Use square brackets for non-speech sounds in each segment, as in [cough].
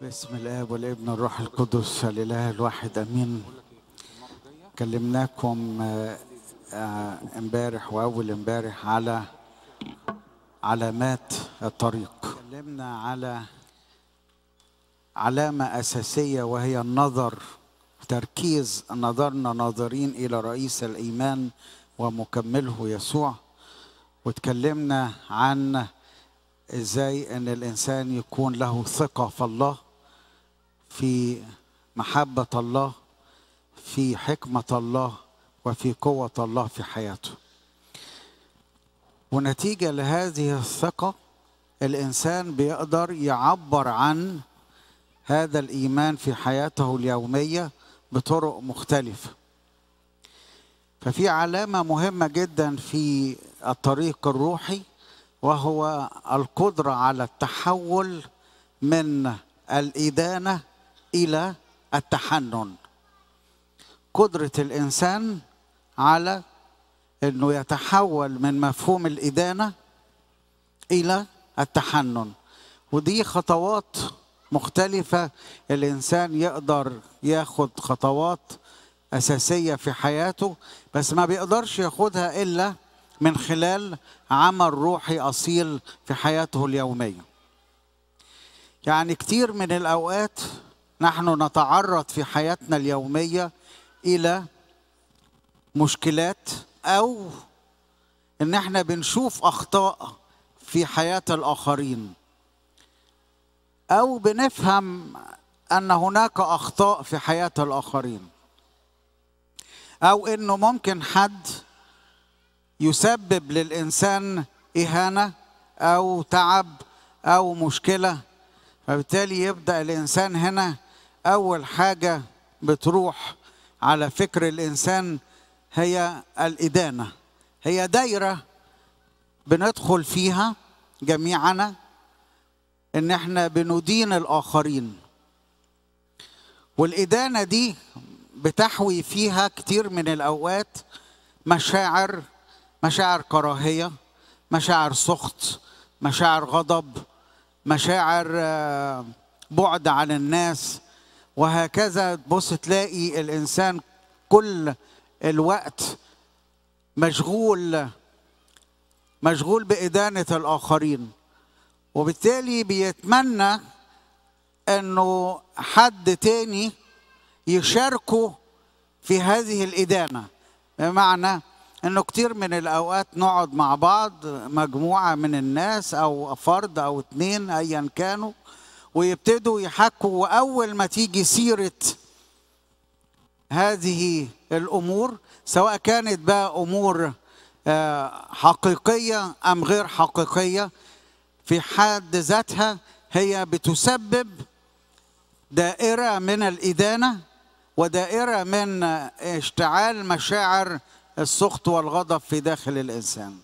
باسم الاب والابن والروح القدس الاله الواحد امين كلمناكم آه، آه، امبارح واول امبارح على علامات الطريق كلمنا على علامه اساسيه وهي النظر تركيز نظرنا ناظرين الى رئيس الايمان ومكمله يسوع وتكلمنا عن ازاي ان الانسان يكون له ثقه في الله في محبة الله في حكمة الله وفي قوة الله في حياته ونتيجة لهذه الثقة الإنسان بيقدر يعبر عن هذا الإيمان في حياته اليومية بطرق مختلفة ففي علامة مهمة جدا في الطريق الروحي وهو القدرة على التحول من الإدانة الى التحنن قدره الانسان على انه يتحول من مفهوم الادانه الى التحنن ودي خطوات مختلفه الانسان يقدر ياخد خطوات اساسيه في حياته بس ما بيقدرش ياخدها الا من خلال عمل روحي اصيل في حياته اليوميه يعني كتير من الاوقات نحن نتعرض في حياتنا اليوميه الى مشكلات او ان احنا بنشوف اخطاء في حياه الاخرين او بنفهم ان هناك اخطاء في حياه الاخرين او انه ممكن حد يسبب للانسان اهانه او تعب او مشكله فبالتالي يبدا الانسان هنا أول حاجة بتروح على فكر الإنسان هي الإدانة هي دايرة بندخل فيها جميعنا إن إحنا بندين الآخرين والإدانة دي بتحوي فيها كتير من الأوقات مشاعر مشاعر كراهية مشاعر سخط مشاعر غضب مشاعر آه، بعد عن الناس وهكذا تبص تلاقي الانسان كل الوقت مشغول مشغول بإدانة الآخرين وبالتالي بيتمنى أنه حد تاني يشاركه في هذه الإدانة بمعنى أنه كتير من الأوقات نقعد مع بعض مجموعة من الناس أو فرد أو اتنين أيا كانوا ويبتدوا يحكوا واول ما تيجي سيره هذه الامور سواء كانت بقى امور آه، حقيقيه ام غير حقيقيه في حد ذاتها هي بتسبب دائره من الادانه ودائره من آه، اشتعال مشاعر السخط والغضب في داخل الانسان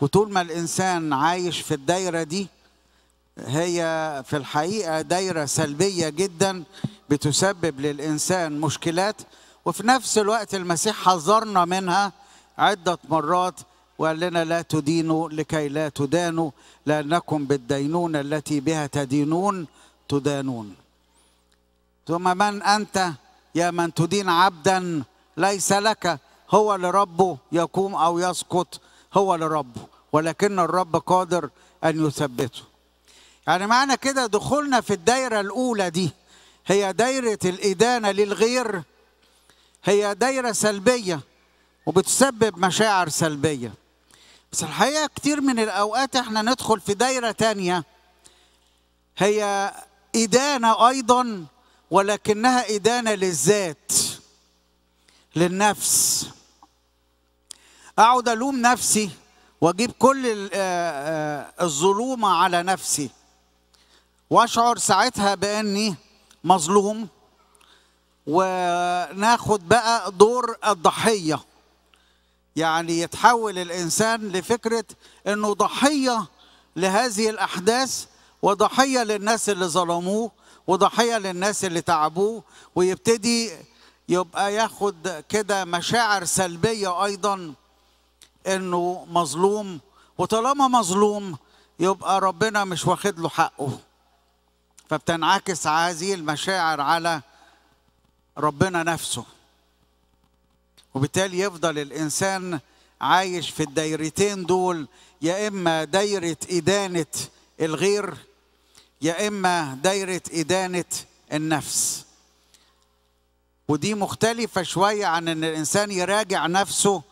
وطول ما الانسان عايش في الدايره دي هي في الحقيقة دايرة سلبية جدا بتسبب للإنسان مشكلات وفي نفس الوقت المسيح حذرنا منها عدة مرات وقال لنا لا تدينوا لكي لا تدانوا لأنكم بالدينونة التي بها تدينون تدانون ثم من أنت يا من تدين عبدا ليس لك هو لربه يقوم أو يسقط هو لربه ولكن الرب قادر أن يثبته يعني معنى كده دخولنا في الدايرة الأولى دي هي دايرة الإدانة للغير هي دايرة سلبية وبتسبب مشاعر سلبية بس الحقيقة كتير من الأوقات احنا ندخل في دايرة تانية هي إدانة أيضا ولكنها إدانة للذات للنفس أقعد ألوم نفسي وأجيب كل آه، آه، الظلومة على نفسي واشعر ساعتها باني مظلوم وناخد بقى دور الضحيه يعني يتحول الانسان لفكره انه ضحيه لهذه الاحداث وضحيه للناس اللي ظلموه وضحيه للناس اللي تعبوه ويبتدي يبقى ياخد كده مشاعر سلبيه ايضا انه مظلوم وطالما مظلوم يبقى ربنا مش واخد له حقه فبتنعكس هذه المشاعر على ربنا نفسه وبالتالي يفضل الانسان عايش في الدايرتين دول يا اما دايره ادانه الغير يا اما دايره ادانه النفس ودي مختلفه شويه عن ان الانسان يراجع نفسه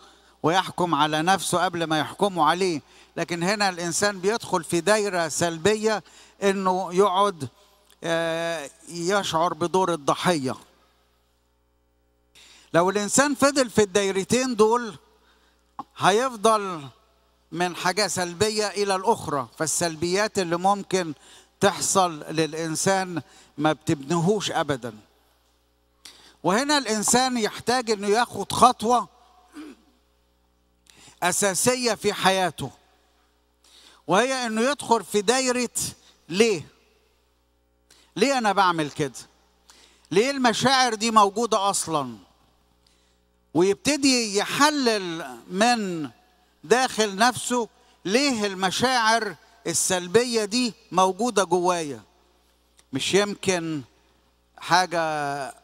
ويحكم على نفسه قبل ما يحكموا عليه لكن هنا الانسان بيدخل في دايره سلبيه انه يقعد آه، يشعر بدور الضحية لو الإنسان فضل في الدايرتين دول هيفضل من حاجة سلبية إلى الأخرى فالسلبيات اللي ممكن تحصل للإنسان ما بتبنهوش أبدا وهنا الإنسان يحتاج أنه ياخد خطوة أساسية في حياته وهي أنه يدخل في دايرة ليه ليه انا بعمل كده ليه المشاعر دي موجوده اصلا ويبتدي يحلل من داخل نفسه ليه المشاعر السلبيه دي موجوده جوايا مش يمكن حاجه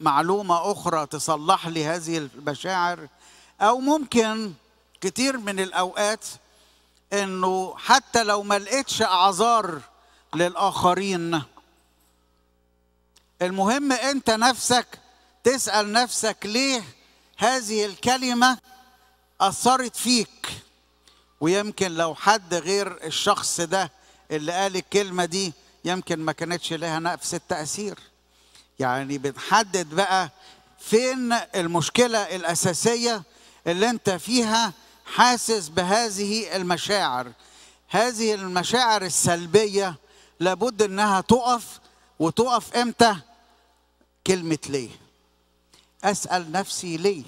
معلومه اخرى تصلح لي هذه المشاعر او ممكن كتير من الاوقات انه حتى لو ما لقيتش اعذار للآخرين المهم أنت نفسك تسأل نفسك ليه هذه الكلمة أثرت فيك ويمكن لو حد غير الشخص ده اللي قال الكلمة دي يمكن ما كانتش لها نفس التأثير يعني بنحدد بقى فين المشكلة الأساسية اللي أنت فيها حاسس بهذه المشاعر هذه المشاعر السلبية لابد انها تقف وتقف امتى كلمه ليه اسال نفسي ليه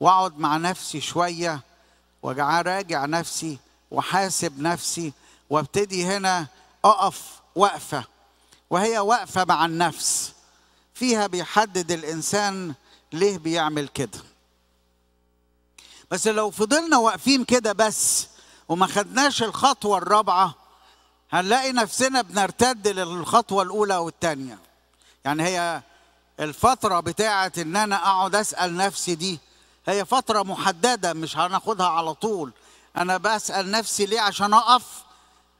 واقعد مع نفسي شويه واراجع نفسي وحاسب نفسي وابتدي هنا اقف وقفه وهي وقفه مع النفس فيها بيحدد الانسان ليه بيعمل كده بس لو فضلنا واقفين كده بس وما خدناش الخطوه الرابعه هنلاقي نفسنا بنرتد للخطوة الأولى أو الثانية يعني هي الفترة بتاعة إن أنا أقعد أسأل نفسي دي هي فترة محددة مش هناخدها على طول أنا بسأل نفسي ليه عشان أقف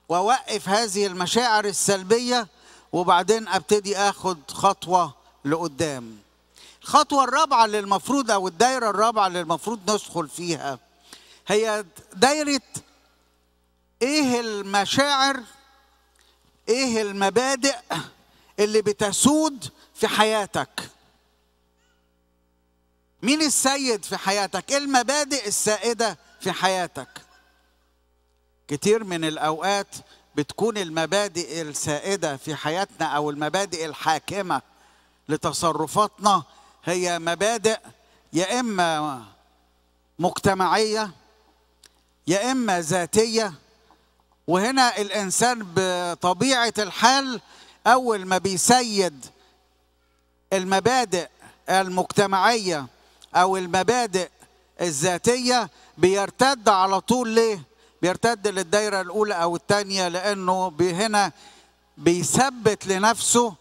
وأوقف هذه المشاعر السلبية وبعدين أبتدي آخد خطوة لقدام الخطوة الرابعة اللي المفروض أو الدايرة الرابعة اللي المفروض ندخل فيها هي دايرة إيه المشاعر ايه المبادئ اللي بتسود في حياتك مين السيد في حياتك ايه المبادئ السائده في حياتك كتير من الاوقات بتكون المبادئ السائده في حياتنا او المبادئ الحاكمه لتصرفاتنا هي مبادئ يا اما مجتمعيه يا اما ذاتيه وهنا الانسان بطبيعه الحال اول ما بيسيد المبادئ المجتمعيه او المبادئ الذاتيه بيرتد على طول ليه بيرتد للدايره الاولى او الثانيه لانه هنا بيثبت لنفسه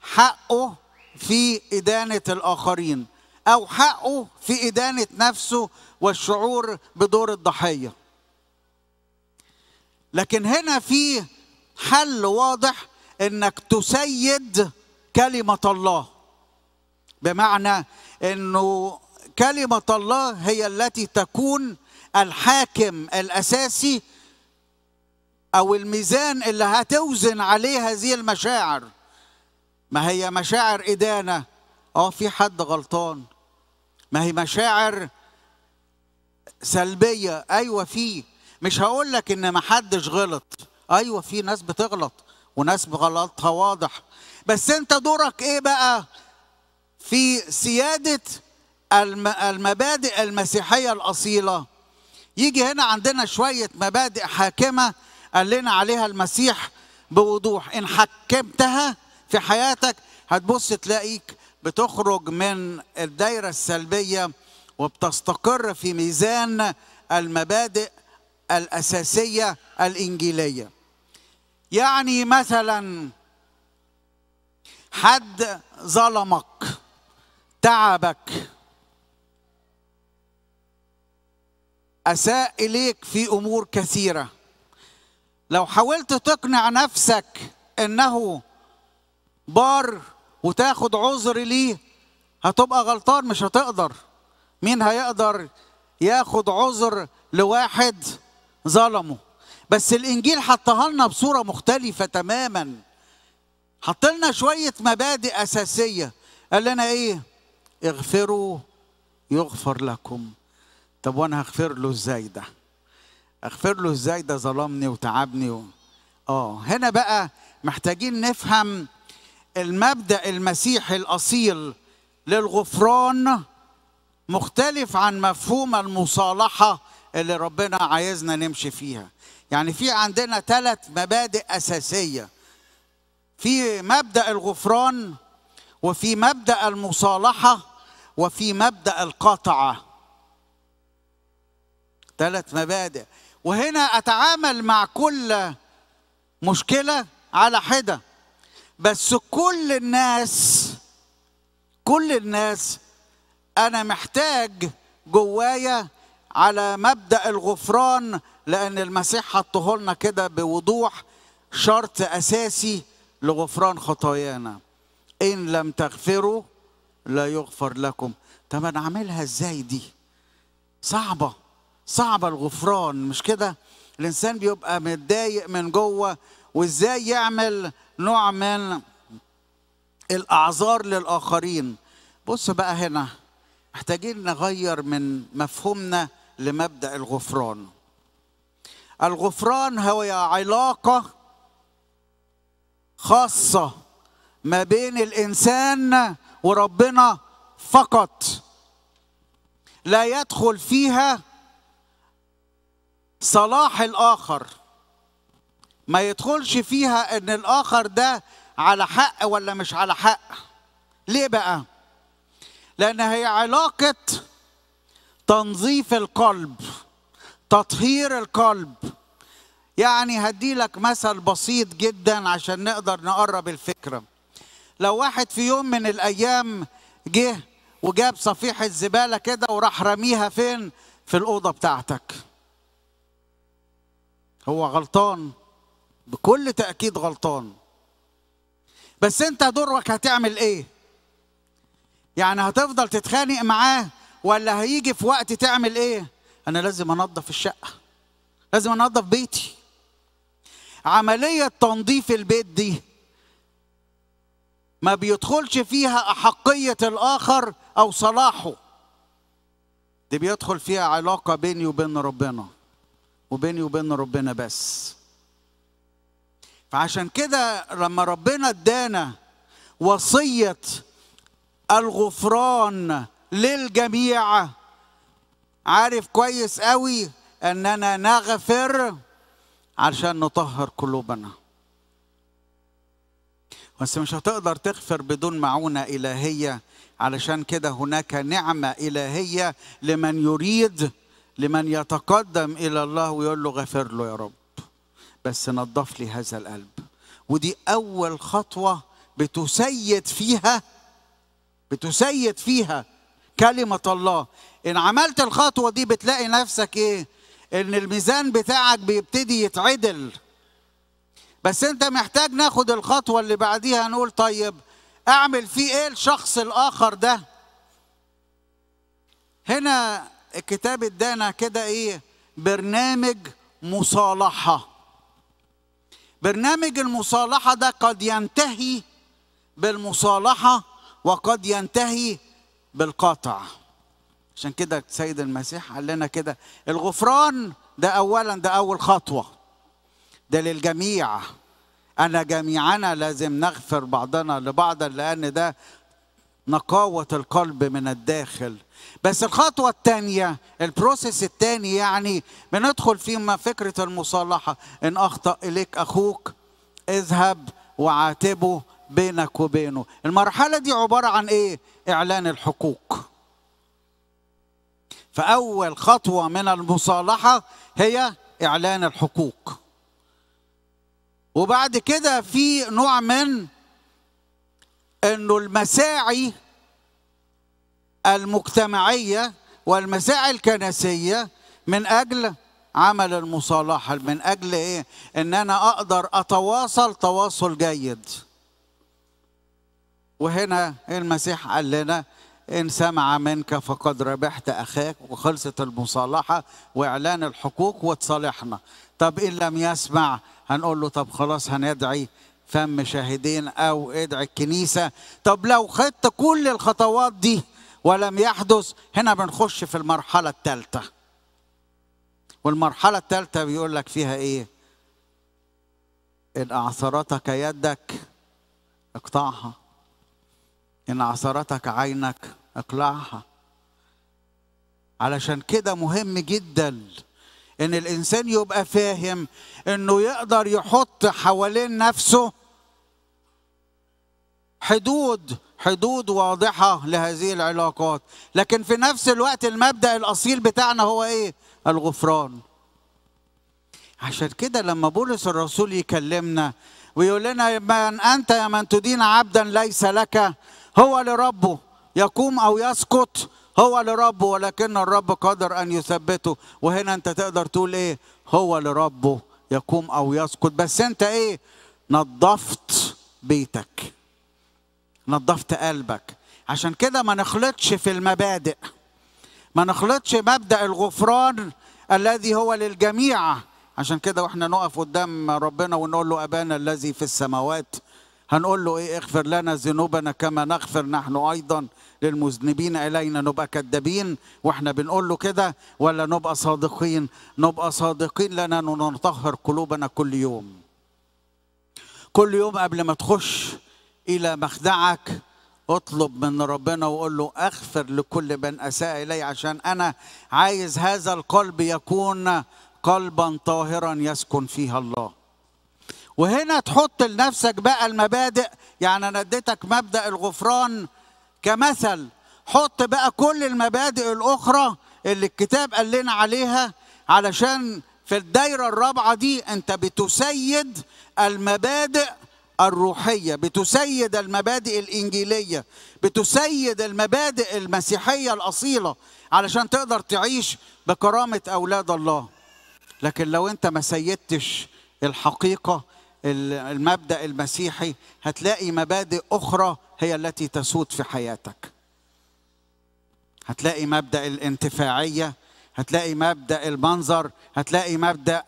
حقه في ادانه الاخرين او حقه في ادانه نفسه والشعور بدور الضحيه لكن هنا في حل واضح انك تسيد كلمه الله بمعنى انه كلمه الله هي التي تكون الحاكم الاساسي او الميزان اللي هتوزن عليه هذه المشاعر ما هي مشاعر ادانه اه في حد غلطان ما هي مشاعر سلبيه ايوه فيه مش هقول لك ان ما حدش غلط ايوه في ناس بتغلط وناس غلطها واضح بس انت دورك ايه بقى في سياده المبادئ المسيحيه الاصيله يجي هنا عندنا شويه مبادئ حاكمه قال لنا عليها المسيح بوضوح ان حكمتها في حياتك هتبص تلاقيك بتخرج من الدايره السلبيه وبتستقر في ميزان المبادئ الأساسية الإنجيلية يعني مثلا حد ظلمك تعبك أساء إليك في أمور كثيرة لو حاولت تقنع نفسك إنه بار وتاخد عذر ليه هتبقى غلطان مش هتقدر مين هيقدر ياخد عذر لواحد ظلموا بس الانجيل حطها لنا بصوره مختلفه تماما حط لنا شويه مبادئ اساسيه قال لنا ايه اغفروا يغفر لكم طب وانا هغفر له ازاي ده اغفر له ازاي ده ظلمني وتعبني و... اه هنا بقى محتاجين نفهم المبدا المسيحي الاصيل للغفران مختلف عن مفهوم المصالحه اللي ربنا عايزنا نمشي فيها يعني في عندنا ثلاث مبادئ أساسية في مبدأ الغفران وفي مبدأ المصالحة وفي مبدأ القطعة ثلاث مبادئ وهنا أتعامل مع كل مشكلة على حدة بس كل الناس كل الناس أنا محتاج جوايا على مبدا الغفران لان المسيح حطه لنا كده بوضوح شرط اساسي لغفران خطايانا ان لم تغفروا لا يغفر لكم طب انا اعملها ازاي دي صعبه صعبه الغفران مش كده الانسان بيبقى متضايق من جوه وازاي يعمل نوع من الاعذار للاخرين بص بقى هنا محتاجين نغير من مفهومنا لمبدا الغفران الغفران هو علاقه خاصه ما بين الانسان وربنا فقط لا يدخل فيها صلاح الاخر ما يدخلش فيها ان الاخر ده على حق ولا مش على حق ليه بقى لان هي علاقه تنظيف القلب تطهير القلب يعني هديلك مثل بسيط جدا عشان نقدر نقرب الفكرة لو واحد في يوم من الأيام جه وجاب صفيحة زبالة كده وراح رميها فين في الأوضة بتاعتك هو غلطان بكل تأكيد غلطان بس انت دورك هتعمل ايه يعني هتفضل تتخانق معاه ولا هيجي في وقت تعمل ايه انا لازم انظف الشقه لازم انظف بيتي عمليه تنظيف البيت دي ما بيدخلش فيها احقيه الاخر او صلاحه دي بيدخل فيها علاقه بيني وبين ربنا وبيني وبين ربنا بس فعشان كده لما ربنا ادانا وصيه الغفران للجميع عارف كويس قوي اننا نغفر عشان نطهر قلوبنا بس مش هتقدر تغفر بدون معونه الهيه علشان كده هناك نعمه الهيه لمن يريد لمن يتقدم الى الله ويقول له غفر له يا رب بس نظف لي هذا القلب ودي اول خطوه بتسيد فيها بتسيد فيها كلمة الله إن عملت الخطوة دي بتلاقي نفسك إيه إن الميزان بتاعك بيبتدي يتعدل بس أنت محتاج ناخد الخطوة اللي بعديها نقول طيب أعمل فيه إيه الشخص الآخر ده هنا الكتاب ادانا كده إيه برنامج مصالحة برنامج المصالحة ده قد ينتهي بالمصالحة وقد ينتهي بالقطع عشان كده السيد المسيح قال لنا كده الغفران ده اولا ده اول خطوه ده للجميع انا جميعنا لازم نغفر بعضنا لبعض لان ده نقاوه القلب من الداخل بس الخطوه الثانيه البروسيس الثاني يعني بندخل فيما فكره المصالحه ان اخطا اليك اخوك اذهب وعاتبه بينك وبينه المرحلة دي عبارة عن إيه؟ إعلان الحقوق فأول خطوة من المصالحة هي إعلان الحقوق وبعد كده في نوع من انه المساعي المجتمعيه والمساعي الكنسيه من اجل عمل المصالحه من اجل ايه ان انا اقدر اتواصل تواصل جيد وهنا المسيح قال لنا إن سمع منك فقد ربحت أخاك وخلصت المصالحة وإعلان الحقوق وتصالحنا طب إن لم يسمع هنقول له طب خلاص هندعي فم شاهدين أو ادعي الكنيسة طب لو خدت كل الخطوات دي ولم يحدث هنا بنخش في المرحلة الثالثة والمرحلة الثالثة بيقول لك فيها إيه إن أعثرتك يدك اقطعها إن عثرتك عينك اقلعها علشان كده مهم جدا إن الإنسان يبقى فاهم إنه يقدر يحط حوالين نفسه حدود حدود واضحة لهذه العلاقات لكن في نفس الوقت المبدأ الأصيل بتاعنا هو إيه؟ الغفران عشان كده لما بولس الرسول يكلمنا ويقول لنا من أنت يا من تدين عبدا ليس لك هو لربه يقوم أو يسقط هو لربه ولكن الرب قدر أن يثبته وهنا أنت تقدر تقول إيه هو لربه يقوم أو يسقط بس أنت إيه نظفت بيتك نظفت قلبك عشان كده ما نخلطش في المبادئ ما نخلطش مبدأ الغفران الذي هو للجميع عشان كده واحنا نقف قدام ربنا ونقول له أبانا الذي في السماوات هنقول له ايه اغفر لنا ذنوبنا كما نغفر نحن ايضا للمذنبين الينا نبقى كذابين واحنا بنقول له كده ولا نبقى صادقين نبقى صادقين لنا نطهر قلوبنا كل يوم كل يوم قبل ما تخش الى مخدعك اطلب من ربنا وقول له اغفر لكل من اساء الي عشان انا عايز هذا القلب يكون قلبا طاهرا يسكن فيها الله وهنا تحط لنفسك بقى المبادئ يعني انا اديتك مبدا الغفران كمثل حط بقى كل المبادئ الاخرى اللي الكتاب قال لنا عليها علشان في الدايره الرابعه دي انت بتسيد المبادئ الروحيه بتسيد المبادئ الانجيليه بتسيد المبادئ المسيحيه الاصيله علشان تقدر تعيش بكرامه اولاد الله لكن لو انت ما سيدتش الحقيقه المبدا المسيحي هتلاقي مبادئ اخرى هي التي تسود في حياتك هتلاقي مبدا الانتفاعيه هتلاقي مبدا المنظر هتلاقي مبدا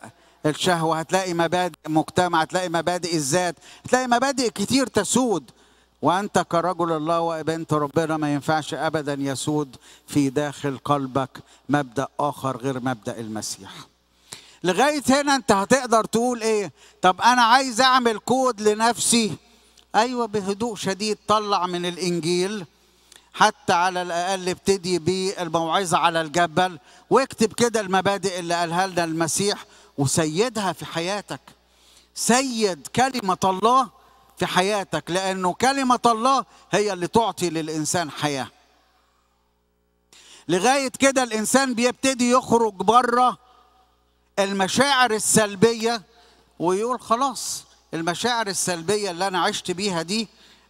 الشهوه هتلاقي مبادئ مجتمع هتلاقي مبادئ الذات هتلاقي مبادئ كتير تسود وانت كرجل الله وبنت ربنا ما ينفعش ابدا يسود في داخل قلبك مبدا اخر غير مبدا المسيح لغايه هنا انت هتقدر تقول ايه طب انا عايز اعمل كود لنفسي ايوه بهدوء شديد طلع من الانجيل حتى على الاقل ابتدي بالموعظه على الجبل واكتب كده المبادئ اللي قالها لنا المسيح وسيدها في حياتك سيد كلمه الله في حياتك لانه كلمه الله هي اللي تعطي للانسان حياه لغايه كده الانسان بيبتدي يخرج بره المشاعر السلبية ويقول خلاص المشاعر السلبية اللي أنا عشت بيها دي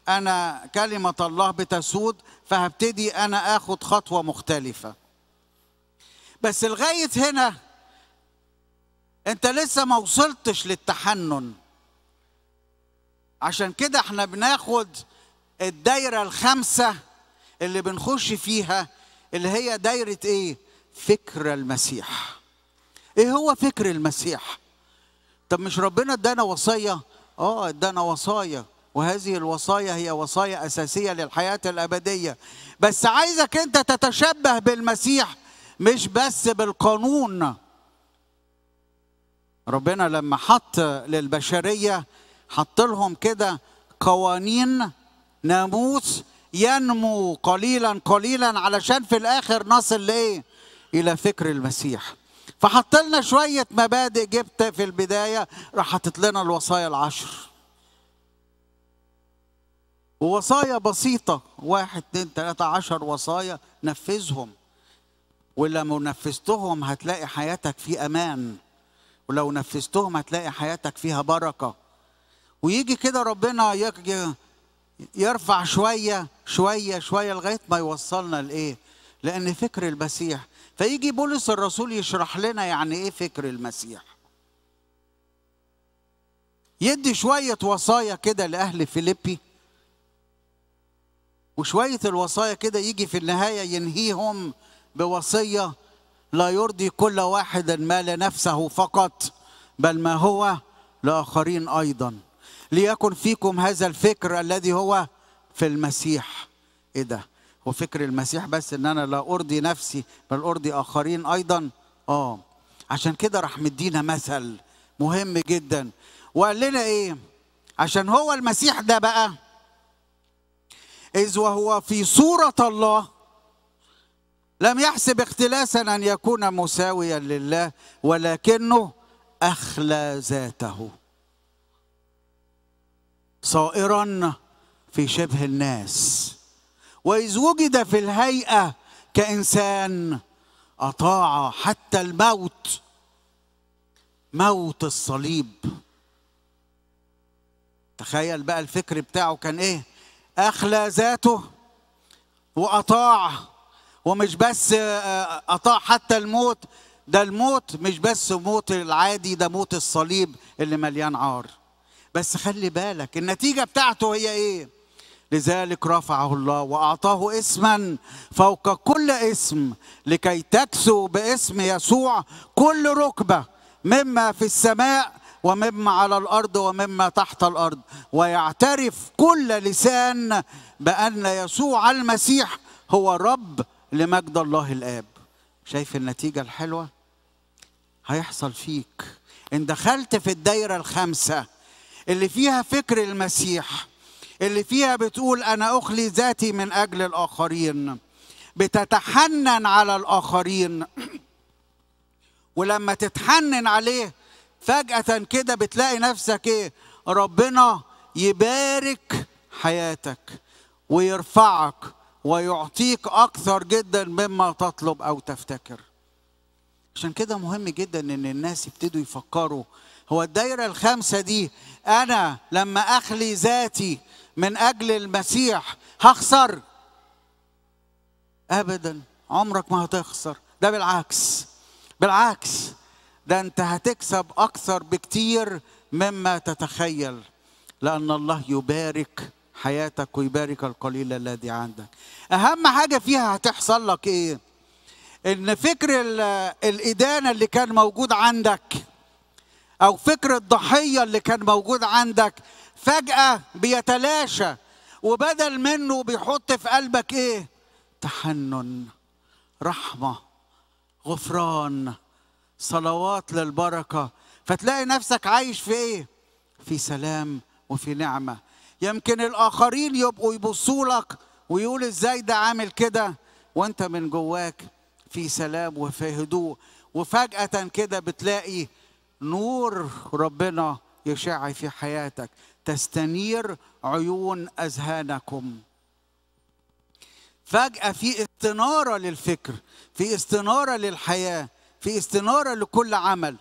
أنا كلمة الله بتسود فهبتدي أنا آخد خطوة مختلفة بس لغاية هنا أنت لسه ما وصلتش للتحنن عشان كده احنا بناخد الدايرة الخامسة اللي بنخش فيها اللي هي دايرة ايه؟ فكر المسيح ايه هو فكر المسيح طب مش ربنا ادانا وصيه اه ادانا وصايا وهذه الوصايا هي وصايا اساسيه للحياه الابديه بس عايزك انت تتشبه بالمسيح مش بس بالقانون ربنا لما حط للبشريه حط لهم كده قوانين ناموس ينمو قليلا قليلا علشان في الاخر نصل لايه الى فكر المسيح فحط لنا شوية مبادئ جبت في البداية راح حاطط لنا الوصايا العشر ووصايا بسيطة واحد اتنين تلاتة عشر وصايا نفذهم ولما نفذتهم هتلاقي حياتك في أمان ولو نفذتهم هتلاقي حياتك فيها بركة ويجي كده ربنا يرفع شوية شوية شوية لغاية ما يوصلنا لإيه لأن فكر المسيح فيجي بولس الرسول يشرح لنا يعني ايه فكر المسيح يدي شوية وصايا كده لأهل فيليبي وشوية الوصايا كده يجي في النهاية ينهيهم بوصية لا يرضي كل واحد ما لنفسه فقط بل ما هو لآخرين أيضا ليكن فيكم هذا الفكر الذي هو في المسيح إيه ده؟ وفكر المسيح بس ان انا لا ارضي نفسي بل ارضي اخرين ايضا اه عشان كده راح مدينا مثل مهم جدا وقال لنا ايه عشان هو المسيح ده بقى اذ وهو في صوره الله لم يحسب اختلاسا ان يكون مساويا لله ولكنه اخلى ذاته صائرا في شبه الناس وإذ وجد في الهيئة كإنسان أطاع حتى الموت موت الصليب تخيل بقى الفكر بتاعه كان إيه أخلى ذاته وأطاع ومش بس آه، أطاع حتى الموت ده الموت مش بس موت العادي ده موت الصليب اللي مليان عار بس خلي بالك النتيجة بتاعته هي إيه لذلك رفعه الله واعطاه اسما فوق كل اسم لكي تكسو باسم يسوع كل ركبه مما في السماء ومما على الارض ومما تحت الارض ويعترف كل لسان بان يسوع المسيح هو رب لمجد الله الاب شايف النتيجه الحلوه هيحصل فيك ان دخلت في الدايره الخامسه اللي فيها فكر المسيح اللي فيها بتقول انا اخلي ذاتي من اجل الاخرين بتتحنن على الاخرين ولما تتحنن عليه فجاه كده بتلاقي نفسك ايه ربنا يبارك حياتك ويرفعك ويعطيك اكثر جدا مما تطلب او تفتكر عشان كده مهم جدا ان الناس يبتدوا يفكروا هو الدايره الخامسه دي انا لما اخلي ذاتي من اجل المسيح هخسر ابدا عمرك ما هتخسر ده بالعكس بالعكس ده انت هتكسب اكثر بكتير مما تتخيل لان الله يبارك حياتك ويبارك القليل الذي عندك اهم حاجه فيها هتحصل لك ايه ان فكر الادانه اللي كان موجود عندك او فكر الضحيه اللي كان موجود عندك فجأة بيتلاشى وبدل منه بيحط في قلبك ايه تحنن رحمة غفران صلوات للبركة فتلاقي نفسك عايش في ايه في سلام وفي نعمة يمكن الآخرين يبقوا يبصوا لك ويقول ازاي ده عامل كده وانت من جواك في سلام وفي هدوء وفجأة كده بتلاقي نور ربنا يشع في حياتك تستنير عيون اذهانكم فجاه في استناره للفكر في استناره للحياه في استناره لكل عمل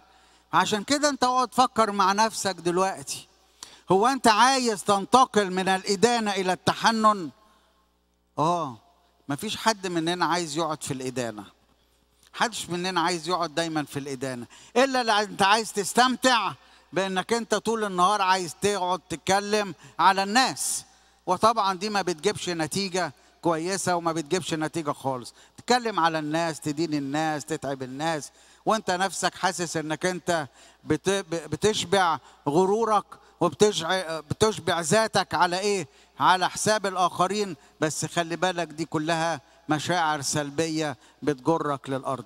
عشان كده انت اقعد فكر مع نفسك دلوقتي هو انت عايز تنتقل من الادانه الى التحنن اه مفيش حد مننا عايز يقعد في الادانه حدش مننا عايز يقعد دايما في الادانه الا لو انت عايز تستمتع بانك انت طول النهار عايز تقعد تتكلم على الناس وطبعا دي ما بتجيبش نتيجه كويسه وما بتجيبش نتيجه خالص تتكلم على الناس تدين الناس تتعب الناس وانت نفسك حاسس انك انت بتشبع غرورك وبتشبع ذاتك على ايه على حساب الاخرين بس خلي بالك دي كلها مشاعر سلبيه بتجرك للارض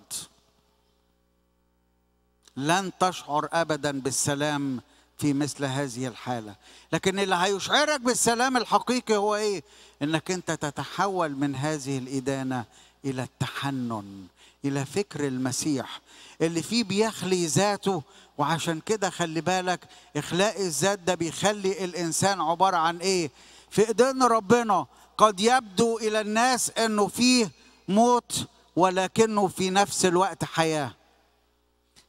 لن تشعر ابدا بالسلام في مثل هذه الحاله لكن اللي هيشعرك بالسلام الحقيقي هو ايه انك انت تتحول من هذه الادانه الى التحنن الى فكر المسيح اللي فيه بيخلي ذاته وعشان كده خلي بالك اخلاء الذات ده بيخلي الانسان عباره عن ايه في ايدين ربنا قد يبدو الى الناس انه فيه موت ولكنه في نفس الوقت حياه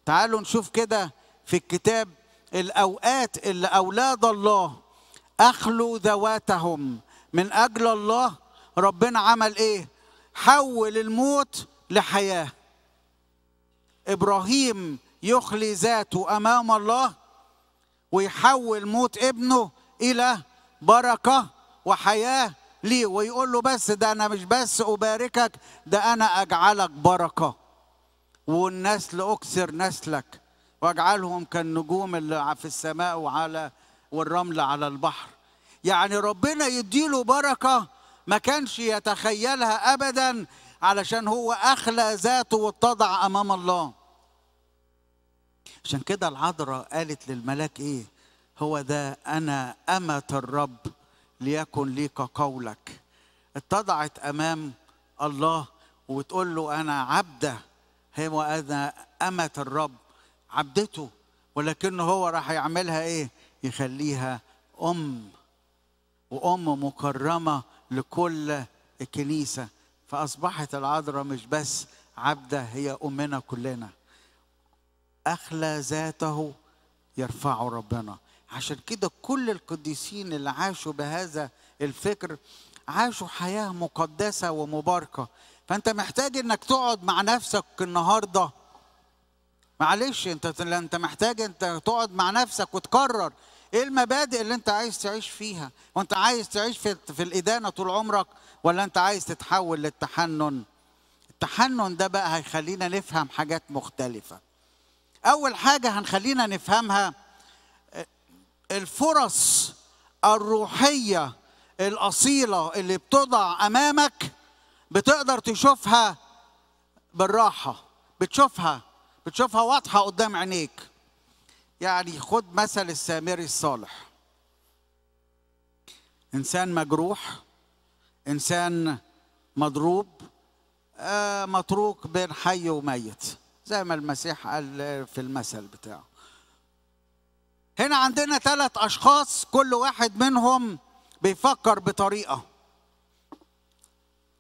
تعالوا نشوف كده في الكتاب الأوقات اللي أولاد الله أخلوا ذواتهم من أجل الله ربنا عمل إيه؟ حول الموت لحياة إبراهيم يخلي ذاته أمام الله ويحول موت ابنه إلى بركة وحياة ليه ويقول له بس ده أنا مش بس أباركك ده أنا أجعلك بركة والنسل أكسر نسلك واجعلهم كالنجوم اللي في السماء وعلى والرمل على البحر يعني ربنا يديله بركة ما كانش يتخيلها أبدا علشان هو أخلى ذاته واتضع أمام الله عشان كده العذراء قالت للملاك إيه هو ده أنا أمة الرب ليكن لي كقولك اتضعت أمام الله وتقول له أنا عبده هي وأنا أمة الرب عبدته ولكن هو راح يعملها إيه يخليها أم وأم مكرمة لكل الكنيسة فأصبحت العذراء مش بس عبدة هي أمنا كلنا أخلى ذاته يرفعه ربنا عشان كده كل القديسين اللي عاشوا بهذا الفكر عاشوا حياة مقدسة ومباركة فانت محتاج انك تقعد مع نفسك النهارده معلش انت انت محتاج انت تقعد مع نفسك وتقرر ايه المبادئ اللي انت عايز تعيش فيها وانت عايز تعيش في, في الادانه طول عمرك ولا انت عايز تتحول للتحنن التحنن ده بقى هيخلينا نفهم حاجات مختلفه اول حاجه هنخلينا نفهمها الفرص الروحيه الاصيله اللي بتضع امامك بتقدر تشوفها بالراحه بتشوفها بتشوفها واضحه قدام عينيك يعني خد مثل السامري الصالح انسان مجروح انسان مضروب آه، متروك بين حي وميت زي ما المسيح قال في المثل بتاعه هنا عندنا ثلاث اشخاص كل واحد منهم بيفكر بطريقه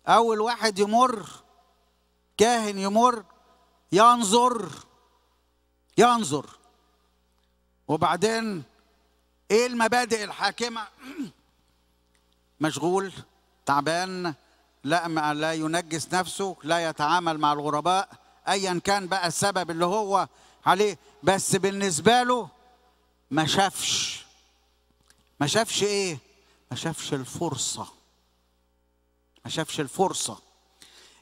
أول واحد يمر كاهن يمر ينظر ينظر وبعدين ايه المبادئ الحاكمه [clears throat] مشغول تعبان لا لا ينجس نفسه لا يتعامل مع الغرباء ايا كان بقى السبب اللي هو عليه بس بالنسبه له ما شافش ما شافش ايه ما شافش الفرصه ما شافش الفرصة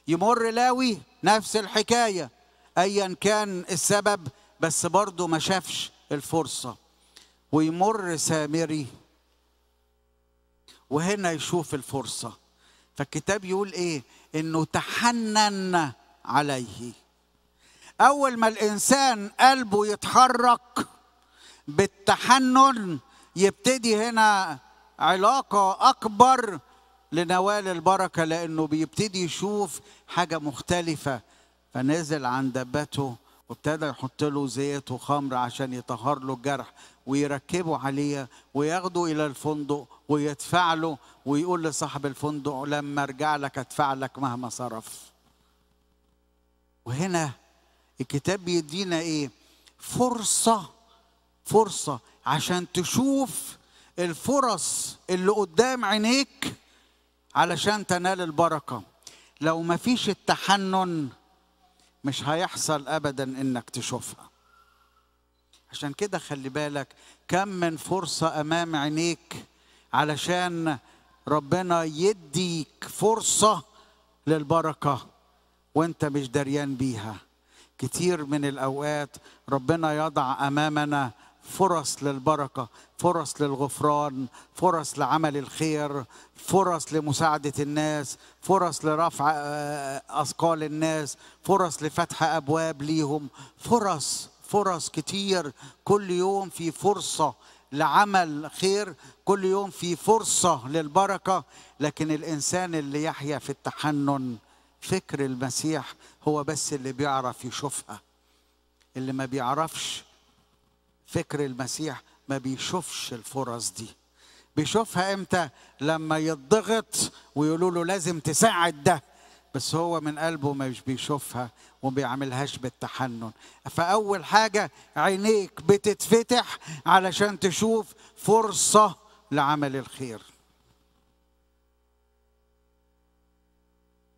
يمر لاوي نفس الحكاية أيا كان السبب بس برضه ما شافش الفرصة ويمر سامري وهنا يشوف الفرصة فالكتاب يقول إيه إنه تحنن عليه أول ما الإنسان قلبه يتحرك بالتحنن يبتدي هنا علاقة أكبر لنوال البركة لأنه بيبتدي يشوف حاجة مختلفة فنزل عن دبته وابتدى يحط له زيت وخمر عشان يطهر له الجرح ويركبه عليه وياخده إلى الفندق ويدفع له ويقول لصاحب الفندق لما ارجع لك ادفع لك مهما صرف وهنا الكتاب بيدينا ايه فرصة فرصة عشان تشوف الفرص اللي قدام عينيك علشان تنال البركه لو ما فيش التحنن مش هيحصل ابدا انك تشوفها عشان كده خلي بالك كم من فرصه امام عينيك علشان ربنا يديك فرصه للبركه وانت مش دريان بيها كتير من الاوقات ربنا يضع امامنا فرص للبركة فرص للغفران فرص لعمل الخير فرص لمساعدة الناس فرص لرفع آه، أثقال الناس فرص لفتح أبواب ليهم فرص فرص كتير كل يوم في فرصة لعمل خير كل يوم في فرصة للبركة لكن الإنسان اللي يحيا في التحنن فكر المسيح هو بس اللي بيعرف يشوفها اللي ما بيعرفش فكر المسيح ما بيشوفش الفرص دي بيشوفها امتى لما يضغط ويقولوا له لازم تساعد ده بس هو من قلبه مش بيشوفها وما بيعملهاش بالتحنن فاول حاجه عينيك بتتفتح علشان تشوف فرصه لعمل الخير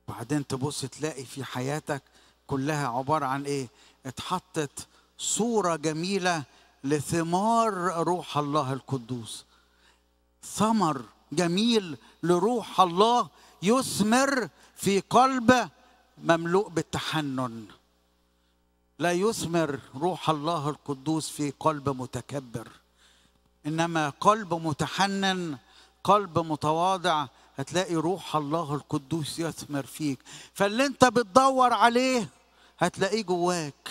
بعدين تبص تلاقي في حياتك كلها عباره عن ايه اتحطت صوره جميله لثمار روح الله القدوس ثمر جميل لروح الله يثمر في قلب مملوء بالتحنن لا يثمر روح الله القدوس في قلب متكبر انما قلب متحنن قلب متواضع هتلاقي روح الله القدوس يثمر فيك فاللي انت بتدور عليه هتلاقيه جواك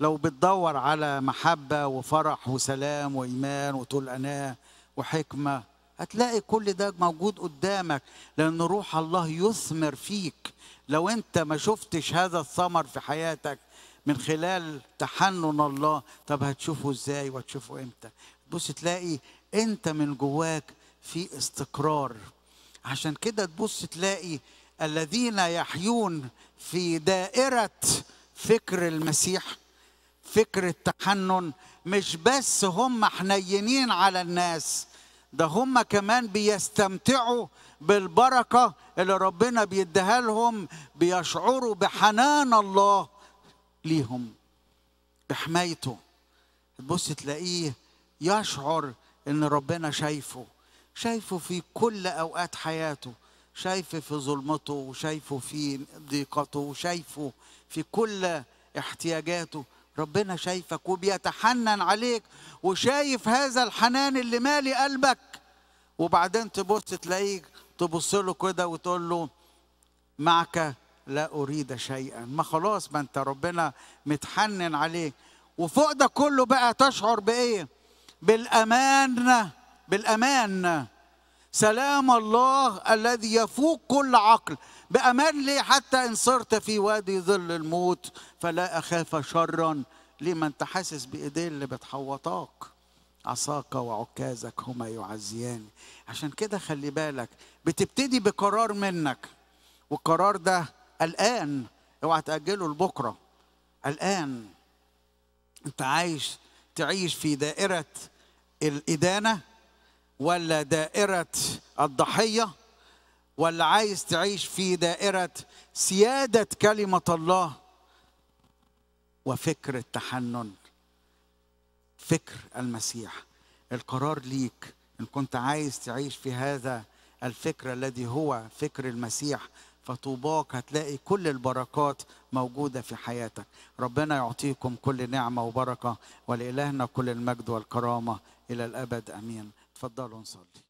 لو بتدور على محبة وفرح وسلام وإيمان وطول أناة وحكمة هتلاقي كل ده موجود قدامك لأن روح الله يثمر فيك لو أنت ما شفتش هذا الثمر في حياتك من خلال تحنن الله طب هتشوفه إزاي وهتشوفه إمتى تبص تلاقي أنت من جواك في استقرار عشان كده تبص تلاقي الذين يحيون في دائرة فكر المسيح فكر التحنن مش بس هم حنينين على الناس ده هم كمان بيستمتعوا بالبركة اللي ربنا بيديها لهم بيشعروا بحنان الله ليهم بحمايته تبص تلاقيه يشعر ان ربنا شايفه شايفه في كل اوقات حياته شايفه في ظلمته وشايفه في ضيقته وشايفه في كل احتياجاته ربنا شايفك وبيتحنن عليك وشايف هذا الحنان اللي مالي قلبك وبعدين تبص تلاقيك تبص له كده وتقول له معك لا اريد شيئا ما خلاص ما انت ربنا متحنن عليك وفوق ده كله بقى تشعر بايه بالامان بالامان سلام الله الذي يفوق كل عقل بأمان لي حتى إن صرت في وادي ظل الموت فلا أخاف شرا ليه ما أنت حاسس بإيديه اللي بتحوطاك عصاك وعكازك هما يعزيان عشان كده خلي بالك بتبتدي بقرار منك والقرار ده الآن اوعى تأجله لبكرة الآن أنت عايش تعيش في دائرة الإدانة ولا دائرة الضحية ولا عايز تعيش في دائرة سيادة كلمة الله وفكر التحنن فكر المسيح القرار ليك إن كنت عايز تعيش في هذا الفكر الذي هو فكر المسيح فطوباك هتلاقي كل البركات موجودة في حياتك ربنا يعطيكم كل نعمة وبركة ولإلهنا كل المجد والكرامة إلى الأبد أمين تفضلوا نصلي